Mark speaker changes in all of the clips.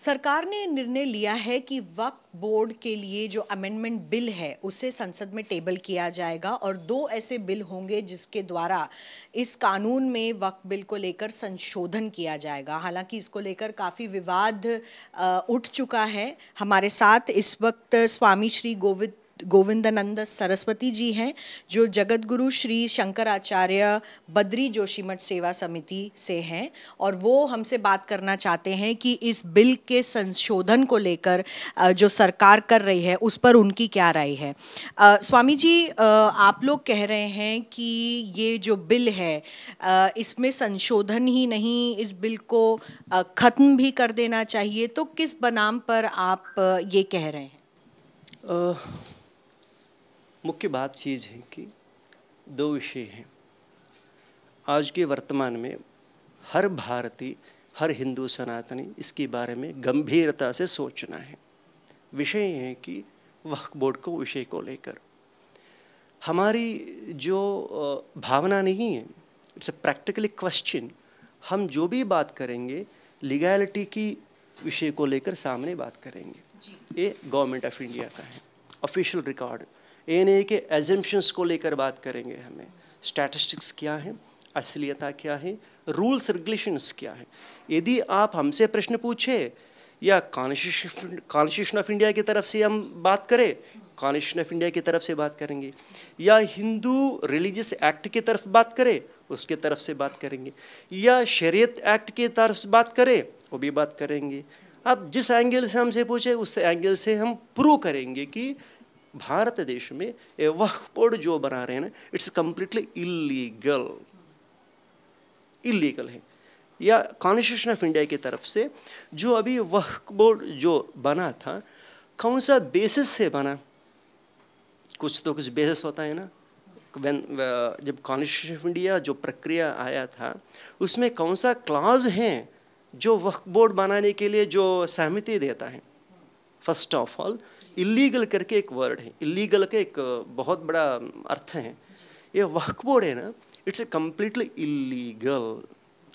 Speaker 1: सरकार ने निर्णय लिया है कि वक्फ बोर्ड के लिए जो अमेंडमेंट बिल है उसे संसद में टेबल किया जाएगा और दो ऐसे बिल होंगे जिसके द्वारा इस कानून में वक्फ बिल को लेकर संशोधन किया जाएगा हालांकि इसको लेकर काफ़ी विवाद उठ चुका है हमारे साथ इस वक्त स्वामी श्री गोविंद गोविंदानंद सरस्वती जी हैं जो जगत गुरु श्री शंकराचार्य बद्री जोशीमठ सेवा समिति से हैं और वो हमसे बात करना चाहते हैं कि इस बिल के संशोधन को लेकर जो सरकार कर रही है उस पर उनकी क्या राय है स्वामी जी आप लोग कह रहे हैं कि ये जो बिल है इसमें संशोधन ही नहीं इस बिल को ख़त्म भी कर देना चाहिए तो किस बनाम पर आप ये कह रहे हैं आ...
Speaker 2: मुख्य बात चीज़ है कि दो विषय हैं आज के वर्तमान में हर भारतीय हर हिंदू सनातनी इसके बारे में गंभीरता से सोचना है विषय है कि वक् बोर्ड को विषय को लेकर हमारी जो भावना नहीं है इट्स अ प्रैक्टिकली क्वेश्चन हम जो भी बात करेंगे लीगैलिटी की विषय को लेकर सामने बात करेंगे ये गवर्नमेंट ऑफ इंडिया का है ऑफिशियल रिकॉर्ड ए नहीं के एजम्पन्स को लेकर बात करेंगे हमें स्टैटिस्टिक्स क्या है असलियता क्या है रूल्स रेगुलेशंस क्या है यदि आप हमसे प्रश्न पूछे या कॉन्स्टिट्यूशन ऑफ इंडिया की तरफ से हम बात करें कॉन्स्टिट्यूशन ऑफ इंडिया की तरफ से बात करेंगे या हिंदू रिलीजियस एक्ट की तरफ बात करें उसके तरफ से बात करेंगे या शरीयत एक्ट की तरफ से बात करें वो भी बात करेंगे आप जिस एंगल से हमसे पूछे उस एंगल से हम प्रूव करेंगे कि भारत देश में ए वक्फ बोर्ड जो बना रहे हैं ना इट्स कंप्लीटली इलीगल इलीगल है या कॉन्स्टिट्यूशन ऑफ इंडिया की तरफ से जो अभी वह बोर्ड जो बना था कौन सा बेसिस से बना कुछ तो कुछ बेसिस होता है ना वेन uh, जब कॉन्स्टिट्यूशन ऑफ इंडिया जो प्रक्रिया आया था उसमें कौन सा क्लाज है जो वक्फ बोर्ड बनाने के लिए जो सहमति देता है फर्स्ट ऑफ ऑल इलीगल करके एक वर्ड है इलीगल का एक बहुत बड़ा अर्थ है ये वक्फ बोर्ड है ना it's a completely illegal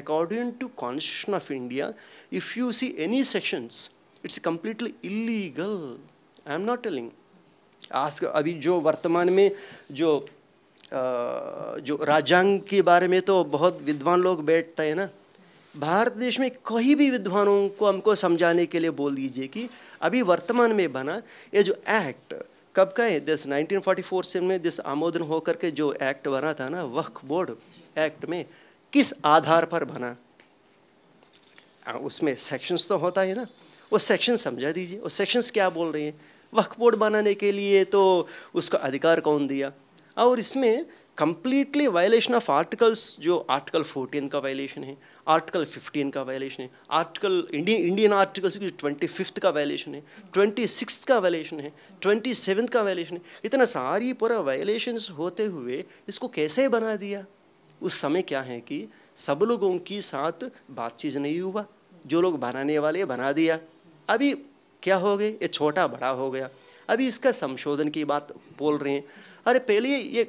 Speaker 2: according to constitution of India if you see any sections it's completely illegal I am not telling आज अभी जो वर्तमान में जो जो राजांग के बारे में तो बहुत विद्वान लोग बैठते हैं ना भारत देश में कहीं भी विद्वानों को हमको समझाने के लिए बोल दीजिए कि अभी वर्तमान में बना ये जो एक्ट कब का है दिस 1944 से में दिस आमोदन होकर के जो एक्ट बना था ना वक्फ बोर्ड एक्ट में किस आधार पर बना उसमें सेक्शंस तो होता है ना वो सेक्शन समझा दीजिए वो सेक्शंस क्या बोल रहे हैं वक्फ बोर्ड बनाने के लिए तो उसका अधिकार कौन दिया और इसमें कंप्लीटली वायलेशन ऑफ आर्टिकल्स जो आर्टिकल 14 का वायलेशन है आर्टिकल 15 का वायलेशन है आर्टिकल इंडियन इंडियन आर्टिकल्स की ट्वेंटी फिफ्थ का वायलेशन है ट्वेंटी सिक्स का वायलेशन है ट्वेंटी सेवन का वायलेशन है इतना सारी पूरा वायलेशन होते हुए इसको कैसे बना दिया उस समय क्या है कि सब लोगों के साथ बातचीत नहीं हुआ जो लोग बनाने वाले बना दिया अभी क्या हो गए ये छोटा बड़ा हो गया अभी इसका संशोधन की बात बोल रहे हैं अरे पहले ये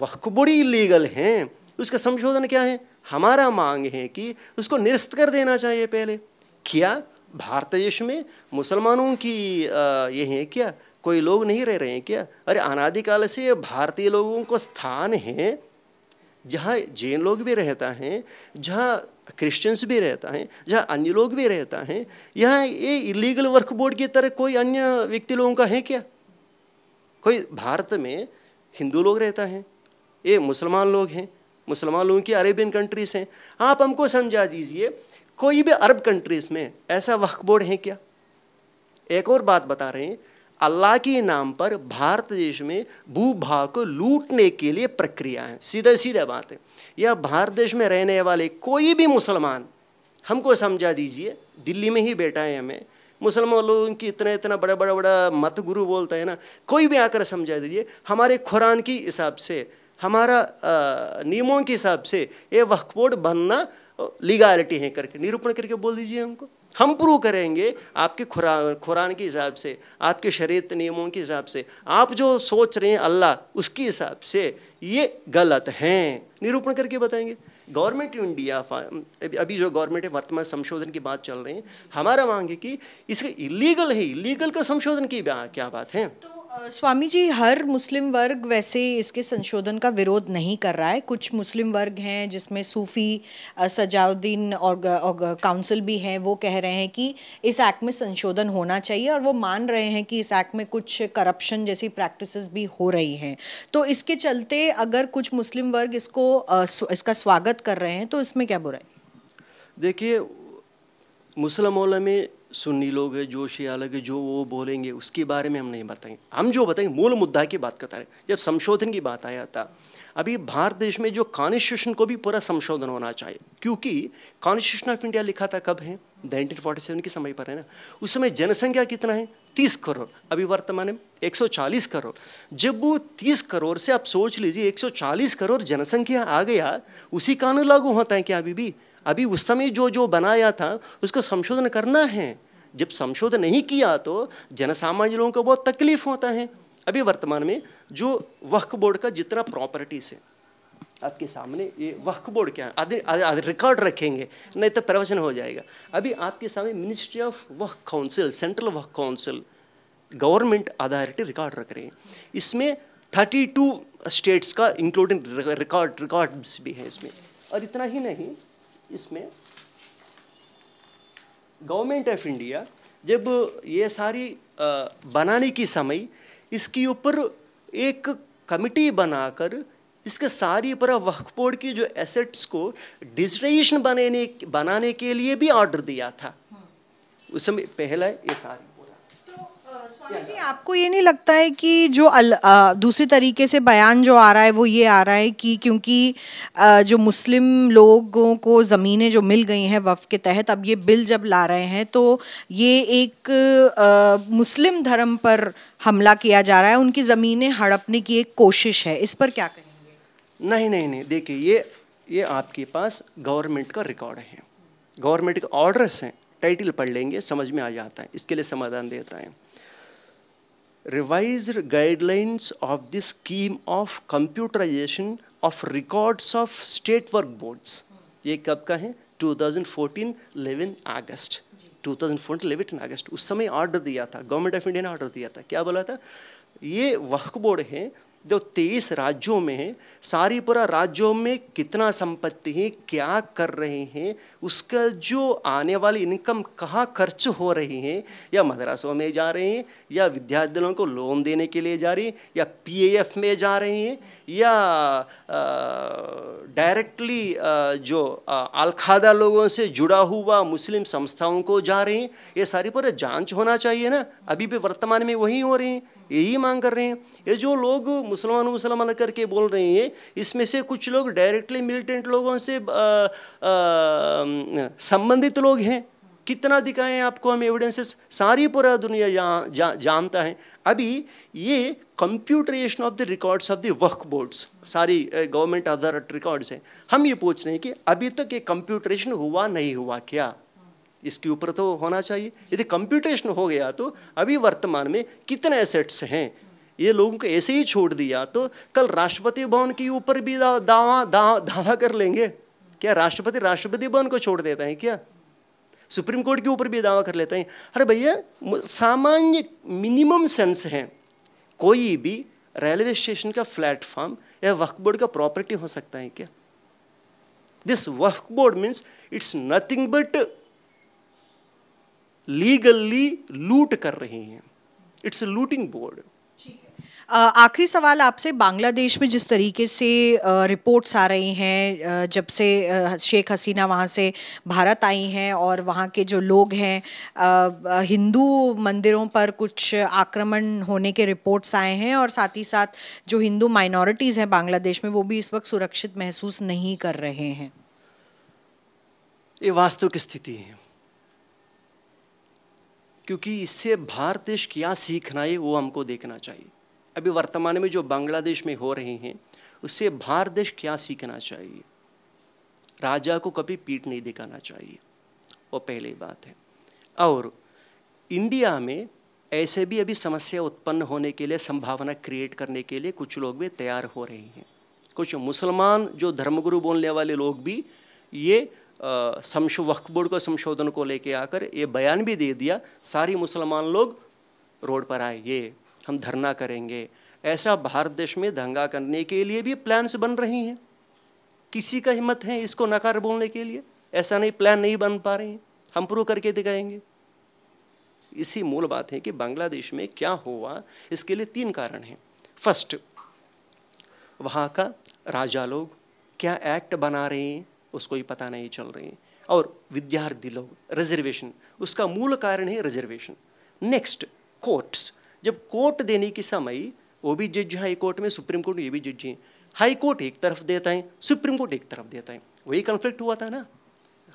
Speaker 2: वक्बुड़ी लीगल हैं उसका संशोधन क्या है हमारा मांग है कि उसको निरस्त कर देना चाहिए पहले क्या भारत देश में मुसलमानों की ये है क्या कोई लोग नहीं रह रहे हैं क्या अरे अनादिकाल से भारतीय लोगों को स्थान है जहाँ जैन लोग भी रहता है जहाँ क्रिश्चियंस भी रहता है जहाँ अन्य लोग भी रहता है यहाँ ये इलीगल वर्क बोर्ड की तरह कोई अन्य व्यक्ति लोगों का है क्या कोई भारत में हिंदू लोग रहता है ये मुसलमान लोग हैं मुसलमान लोगों की अरेबियन कंट्रीज़ हैं आप हमको समझा दीजिए कोई भी अरब कंट्रीज़ में ऐसा वक्फ बोर्ड है क्या एक और बात बता रहे हैं अल्लाह के नाम पर भारत देश में भू भाग को लूटने के लिए प्रक्रिया है सीधा सीधा बात है या भारत देश में रहने वाले कोई भी मुसलमान हमको समझा दीजिए दिल्ली में ही बैठा है हमें मुसलमान लोगों की इतना इतना बड़ा बड़ा बड़ा मत गुरु बोलता है ना कोई भी आकर समझा दीजिए हमारे खुरान की हिसाब से हमारा नियमों के हिसाब से ये वक्फ बोर्ड बनना लीगालिटी है करके निरूपण करके बोल दीजिए हमको हम प्रूव करेंगे आपके खुरा खुरान के हिसाब से आपके शरीत नियमों के हिसाब से आप जो सोच रहे हैं अल्लाह उसके हिसाब से ये गलत हैं निरूपण करके बताएंगे गवर्नमेंट इंडिया अभी जो गवर्नमेंट है वर्तमान संशोधन की बात चल रही है हमारा मांग है कि इसका इलीगल है इलीगल का संशोधन की क्या बात है तो स्वामी
Speaker 1: जी हर मुस्लिम वर्ग वैसे इसके संशोधन का विरोध नहीं कर रहा है कुछ मुस्लिम वर्ग हैं जिसमें सूफ़ी सजाउद्दीन और, और काउंसिल भी हैं वो कह रहे हैं कि इस एक्ट में संशोधन होना चाहिए और वो मान रहे हैं कि इस एक्ट में कुछ करप्शन जैसी प्रैक्टिसेस भी हो रही हैं तो इसके चलते अगर कुछ मुस्लिम वर्ग इसको इसका स्वागत कर रहे हैं तो इसमें क्या बुराई
Speaker 2: देखिए मुस्लिम में सुन्नी लोग हैं जो शिया लोग जो वो बोलेंगे उसके बारे में हम नहीं बताएंगे हम जो बताएंगे मूल मुद्दा की बात करता है जब संशोधन की बात आया था अभी भारत देश में जो कॉन्स्टिट्यूशन को भी पूरा संशोधन होना चाहिए क्योंकि कॉन्स्टिट्यूशन ऑफ इंडिया लिखा था कब है नाइनटीन फोर्टी सेवन के समय पर है ना उस समय जनसंख्या कितना है तीस करोड़ अभी वर्तमान में एक सौ चालीस करोड़ जब वो तीस करोड़ से आप सोच लीजिए एक सौ चालीस करोड़ जनसंख्या आ गया उसी कानून लागू होता है क्या अभी भी अभी उस समय जो जो बनाया था उसको संशोधन करना है जब संशोधन नहीं किया तो जनसामान्य लोगों को बहुत तकलीफ होता है अभी वर्तमान में जो वक्फ बोर्ड का जितना प्रॉपर्टीज है आपके सामने ये वक्फ बोर्ड क्या है रिकॉर्ड रखेंगे नहीं तो प्रवचन हो जाएगा अभी आपके सामने ministry of Waqf council central Waqf council government authority record रख रहे हैं इसमें थर्टी टू स्टेट्स का इंक्लूडिंग रिकॉर्ड रिकॉर्ड्स भी है इसमें और इतना ही नहीं इसमें गवर्नमेंट ऑफ इंडिया जब ये सारी बनाने की समय इसके ऊपर एक कमिटी बनाकर इसके सारी पर वक्फ बोर्ड की जो एसेट्स को डिजिटाइजेशन बनाने बनाने के लिए भी ऑर्डर दिया था हम्म। उस समय पहला ये सारी
Speaker 1: स्वामी जी आपको ये नहीं लगता है कि जो अल, आ, दूसरी तरीके से बयान जो आ रहा है वो ये आ रहा है कि क्योंकि आ, जो मुस्लिम लोगों को ज़मीनें जो मिल गई हैं वफ़ के तहत अब ये बिल जब ला रहे हैं तो ये एक आ, मुस्लिम धर्म पर हमला किया जा रहा है उनकी ज़मीनें हड़पने की एक कोशिश है इस पर क्या
Speaker 2: कहेंगे नहीं नहीं नहीं देखिए ये ये आपके पास गवर्नमेंट का रिकॉर्ड है गवर्नमेंट के ऑर्डर्स हैं टाइटल पढ़ लेंगे समझ में आ जाता है इसके लिए समाधान देता है revised guidelines of the scheme of computerization of records of state work boards. ये कब का है 2014 11 अगस्त 2014 11 अगस्त उस समय ऑर्डर दिया था government of india ने ऑर्डर दिया था क्या बोला था ये वक्फ बोर्ड है जो तेईस राज्यों में है सारी पूरा राज्यों में कितना संपत्ति है क्या कर रहे हैं उसका जो आने वाली इनकम कहाँ खर्च हो रही है या मदरसों में जा रहे हैं या विद्यार्थियों को लोन देने के लिए जा रही है या पीएएफ में जा रहे हैं या डायरेक्टली जो अलखादा लोगों से जुड़ा हुआ मुस्लिम संस्थाओं को जा रहे हैं ये सारी पूरा जाँच होना चाहिए ना अभी भी वर्तमान में वही हो रही हैं यही मांग कर रहे हैं ये जो लोग मुसलमान मुसलमान करके बोल रहे हैं इसमें से कुछ लोग डायरेक्टली मिलिटेंट लोगों से संबंधित लोग हैं कितना दिखाएं आपको हम एविडेंसेस सारी पूरा दुनिया जा, जा, जानता है अभी ये computerisation of the records of the वर्क बोर्ड्स सारी गवर्नमेंट अदर रिकॉर्ड्स हैं हम ये पूछ रहे हैं कि अभी तक ये कंप्यूटरेशन हुआ नहीं हुआ क्या इसके ऊपर तो होना चाहिए यदि कंप्यूटेशन हो गया तो अभी वर्तमान में कितने एसेट्स हैं ये लोगों को ऐसे ही छोड़ दिया तो कल राष्ट्रपति भवन के ऊपर भी दावा दावा दावा कर लेंगे क्या राष्ट्रपति राष्ट्रपति भवन को छोड़ देता है क्या सुप्रीम कोर्ट के ऊपर भी दावा कर लेते हैं अरे भैया सामान्य मिनिमम सेंस है कोई भी रेलवे स्टेशन का प्लेटफॉर्म या वक्फ बोर्ड का प्रॉपर्टी हो सकता है क्या this Waqf board means it's nothing but legally लूट कर रहे हैं इट्स अ लूटिंग बोर्ड
Speaker 1: आखिरी सवाल आपसे बांग्लादेश में जिस तरीके से रिपोर्ट्स आ रही हैं जब से शेख हसीना वहाँ से भारत आई हैं और वहाँ के जो लोग हैं हिंदू मंदिरों पर कुछ आक्रमण होने के रिपोर्ट्स आए हैं और साथ ही साथ जो हिंदू माइनॉरिटीज़ हैं बांग्लादेश में वो भी इस वक्त सुरक्षित महसूस नहीं कर
Speaker 2: रहे हैं ये वास्तविक स्थिति है क्योंकि इससे भारत देश क्या सीखना है वो हमको देखना चाहिए अभी वर्तमान में जो बांग्लादेश में हो रहे हैं उससे भारत देश क्या सीखना चाहिए राजा को कभी पीठ नहीं दिखाना चाहिए वो पहली बात है और इंडिया में ऐसे भी अभी समस्या उत्पन्न होने के लिए संभावना क्रिएट करने के लिए कुछ लोग भी तैयार हो रहे हैं कुछ मुसलमान जो धर्मगुरु बोलने वाले लोग भी ये समशो वक्फ बोर्ड को संशोधन को लेके आकर ये बयान भी दे दिया सारी मुसलमान लोग रोड पर आए ये हम धरना करेंगे ऐसा भारत देश में दंगा करने के लिए भी प्लान्स बन रही हैं किसी का हिम्मत है इसको नकार बोलने के लिए ऐसा नहीं प्लान नहीं बन पा रहे हैं हम प्रूव करके दिखाएंगे इसी मूल बात है कि बांग्लादेश में क्या हुआ इसके लिए तीन कारण हैं फर्स्ट वहाँ का राजा लोग क्या एक्ट बना रहे हैं उसको ही पता नहीं चल रही है और विद्यार्थी लोग रिजर्वेशन उसका मूल कारण है रिजर्वेशन नेक्स्ट कोर्ट्स जब कोर्ट देने के समय वो भी जज हाई कोर्ट में सुप्रीम कोर्ट ये भी जज हैं हाई कोर्ट एक तरफ देता है सुप्रीम कोर्ट एक तरफ देता है वही कन्फ्लिक्ट हुआ था ना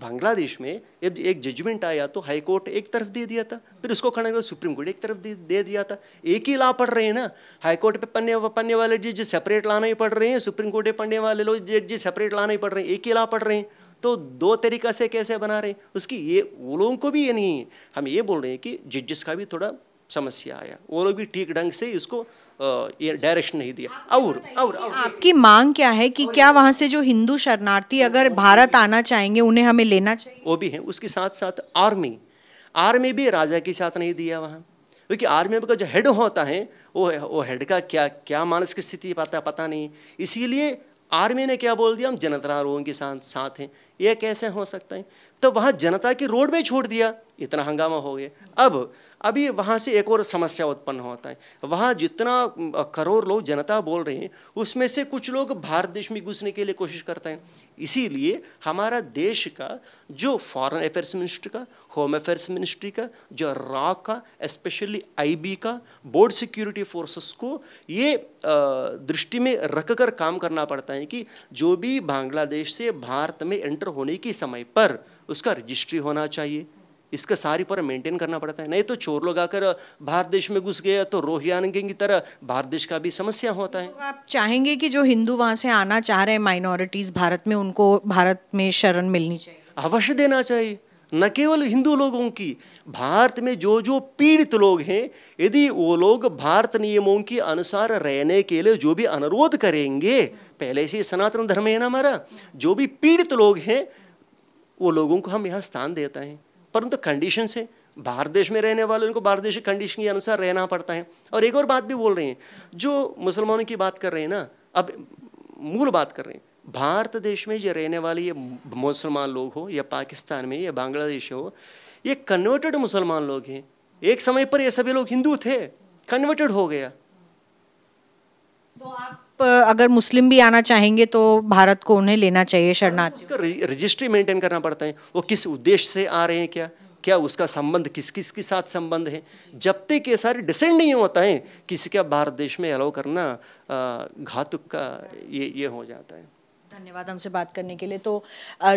Speaker 2: बांग्लादेश में एक जजमेंट आया तो हाई कोर्ट एक तरफ दे दिया था फिर उसको खड़ा कर सुप्रीम कोर्ट एक तरफ दे, दे दिया था एक ही ला पड़ रहे हैं ना हाई कोर्ट पे पन्ने पन्ने वाले जज सेपरेट लाना ही पड़ रहे हैं सुप्रीम कोर्ट पे पन्ने वाले लोग जज सेपरेट लाना ही पड़ रहे हैं एक ही ला पड़ रहे हैं तो दो तरीका से कैसे बना रहे हैं उसकी ये वो लोगों को भी ये नहीं है हम ये बोल रहे हैं कि जजिस का भी थोड़ा समस्या आया वो लोग भी ठीक ढंग से इसको डायरेक्शन नहीं दिया और
Speaker 1: और और आपकी मांग क्या है कि क्या वहाँ से जो हिंदू शरणार्थी अगर भारत आना चाहेंगे उन्हें हमें लेना चाहिए
Speaker 2: वो भी है उसके साथ साथ आर्मी आर्मी भी राजा के साथ नहीं दिया वहाँ क्योंकि आर्मी का जो हेड होता है वो वो हेड का क्या क्या मानस की स्थिति पता पता नहीं इसीलिए आर्मी ने क्या बोल दिया हम जनता लोगों के साथ साथ हैं ये कैसे हो सकता है तो वहाँ जनता की रोड में छोड़ दिया इतना हंगामा हो गया अब अभी वहाँ से एक और समस्या उत्पन्न होता है वहाँ जितना करोड़ लोग जनता बोल रहे हैं उसमें से कुछ लोग भारत देश में घुसने के लिए कोशिश करते हैं इसीलिए हमारा देश का जो फॉरेन अफेयर्स मिनिस्ट्री का होम अफेयर्स मिनिस्ट्री का जो रॉ का स्पेशली आईबी का बोर्ड सिक्योरिटी फोर्सेस को ये दृष्टि में रख कर काम करना पड़ता है कि जो भी बांग्लादेश से भारत में एंटर होने के समय पर उसका रजिस्ट्री होना चाहिए इसका सारी पर मेंटेन करना पड़ता है नहीं तो चोर लोग आकर भारत देश में घुस गया तो रोहिया की तरह भारत देश का भी समस्या होता है तो
Speaker 1: आप चाहेंगे कि जो हिंदू वहाँ से आना चाह रहे हैं माइनॉरिटीज़ भारत में उनको भारत में शरण मिलनी चाहिए
Speaker 2: अवश्य देना चाहिए न केवल हिंदू लोगों की भारत में जो जो पीड़ित लोग हैं यदि वो लोग भारत नियमों के अनुसार रहने के लिए जो भी अनुरोध करेंगे पहले से सनातन धर्म है ना हमारा जो भी पीड़ित लोग हैं वो लोगों को हम यहाँ स्थान देता है परंतु कंडीशन से बाहर देश में रहने वाले उनको बाहर देश की कंडीशन के अनुसार रहना पड़ता है और एक और बात भी बोल रहे हैं जो मुसलमानों की बात कर रहे हैं ना अब मूल बात कर रहे हैं भारत देश में जो रहने वाले ये मुसलमान लोग हो या पाकिस्तान में या बांग्लादेश हो ये कन्वर्टेड मुसलमान लोग हैं एक समय पर ये सभी लोग हिंदू थे कन्वर्टेड हो गया तो आप
Speaker 1: अगर मुस्लिम भी आना चाहेंगे तो भारत को उन्हें लेना चाहिए
Speaker 2: शरणार्थी उसका रजिस्ट्री मेंटेन करना पड़ता है वो किस उद्देश्य से आ रहे हैं क्या क्या उसका संबंध किस किस के साथ संबंध है जब तक ये सारे डिसेंड नहीं होता है किसी का भारत देश में अलाउ करना घातुक का ये ये हो जाता है
Speaker 1: धन्यवाद हमसे बात करने के लिए तो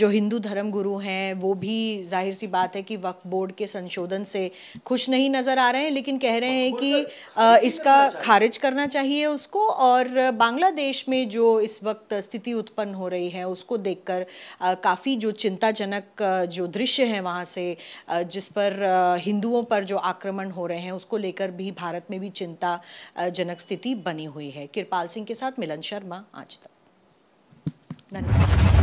Speaker 1: जो हिंदू धर्म गुरु हैं वो भी जाहिर सी बात है कि वक्फ बोर्ड के संशोधन से खुश नहीं नज़र आ रहे हैं लेकिन कह रहे हैं कि इसका खारिज करना चाहिए उसको और बांग्लादेश में जो इस वक्त स्थिति उत्पन्न हो रही है उसको देखकर काफ़ी जो चिंताजनक जो दृश्य है वहाँ से जिस पर हिंदुओं पर जो आक्रमण हो रहे हैं उसको लेकर भी भारत में भी चिंताजनक स्थिति बनी हुई है कृपाल सिंह के साथ मिलन शर्मा आज तक 那。